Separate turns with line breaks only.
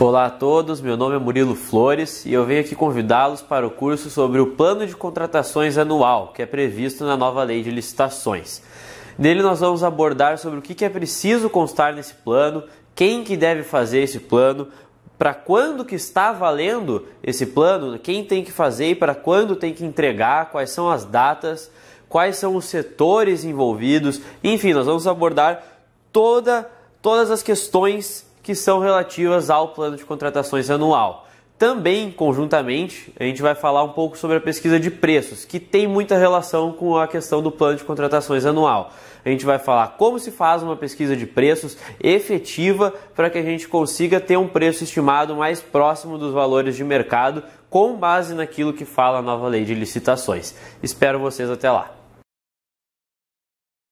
Olá a todos, meu nome é Murilo Flores e eu venho aqui convidá-los para o curso sobre o Plano de Contratações Anual, que é previsto na nova Lei de Licitações. Nele nós vamos abordar sobre o que é preciso constar nesse plano, quem que deve fazer esse plano, para quando que está valendo esse plano, quem tem que fazer e para quando tem que entregar, quais são as datas, quais são os setores envolvidos, enfim, nós vamos abordar toda, todas as questões que são relativas ao plano de contratações anual. Também, conjuntamente, a gente vai falar um pouco sobre a pesquisa de preços, que tem muita relação com a questão do plano de contratações anual. A gente vai falar como se faz uma pesquisa de preços efetiva para que a gente consiga ter um preço estimado mais próximo dos valores de mercado, com base naquilo que fala a nova lei de licitações. Espero vocês até lá.